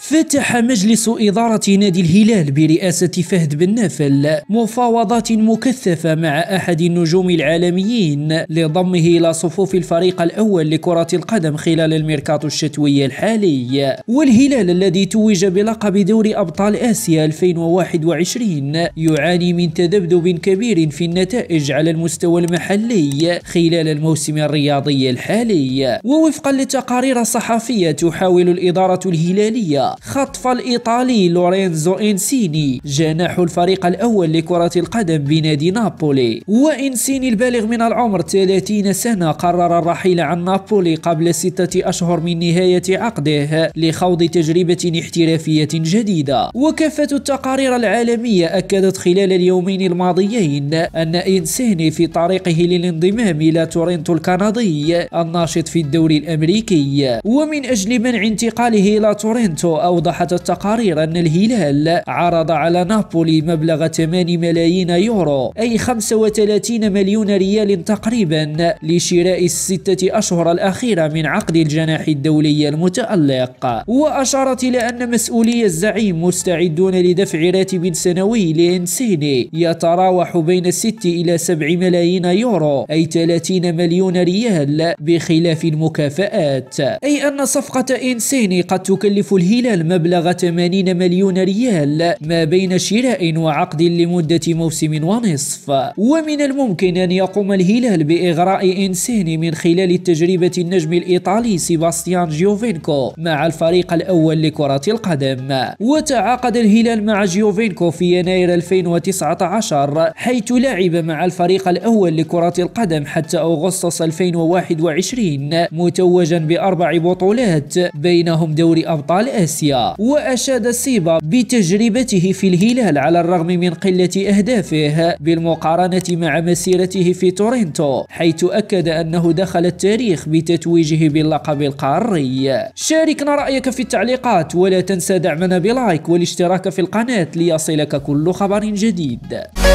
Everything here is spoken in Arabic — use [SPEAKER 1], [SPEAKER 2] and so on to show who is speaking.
[SPEAKER 1] فتح مجلس إدارة نادي الهلال برئاسة فهد بن نافل مفاوضات مكثفة مع أحد النجوم العالميين لضمه إلى صفوف الفريق الأول لكرة القدم خلال الميركاتو الشتوي الحالي والهلال الذي توج بلقب دوري أبطال آسيا 2021 يعاني من تذبذب كبير في النتائج على المستوى المحلي خلال الموسم الرياضي الحالي ووفقا لتقارير صحفية تحاول الإدارة الهلالية خطف الإيطالي لورينزو إنسيني جناح الفريق الأول لكرة القدم بنادي نابولي وإنسيني البالغ من العمر 30 سنة قرر الرحيل عن نابولي قبل ستة أشهر من نهاية عقده لخوض تجربة احترافية جديدة وكافة التقارير العالمية أكدت خلال اليومين الماضيين أن إنسيني في طريقه للانضمام إلى تورنتو الكندي الناشط في الدوري الأمريكي ومن أجل منع انتقاله إلى تورنتو أوضحت التقارير أن الهلال عرض على نابولي مبلغ 8 ملايين يورو أي 35 مليون ريال تقريبا لشراء الستة أشهر الأخيرة من عقد الجناح الدولي المتألق وأشارت إلى أن مسؤولي الزعيم مستعدون لدفع راتب سنوي لإنسيني يتراوح بين 6 إلى 7 ملايين يورو أي 30 مليون ريال بخلاف المكافآت أي أن صفقة إنسيني قد تكلف الهلال الهلال مبلغ 80 مليون ريال ما بين شراء وعقد لمدة موسم ونصف ومن الممكن أن يقوم الهلال بإغراء إنساني من خلال تجربة النجم الإيطالي سيباستيان جيوفينكو مع الفريق الأول لكرة القدم وتعاقد الهلال مع جيوفينكو في يناير 2019 حيث لعب مع الفريق الأول لكرة القدم حتى أغسطس 2021 متوجا بأربع بطولات بينهم دوري أبطال آسيا آسيا وأشاد سيبا بتجربته في الهلال على الرغم من قلة أهدافه بالمقارنة مع مسيرته في تورنتو حيث أكد أنه دخل التاريخ بتتويجه باللقب القاري شاركنا رأيك في التعليقات ولا تنسى دعمنا بلايك والاشتراك في القناة ليصلك كل خبر جديد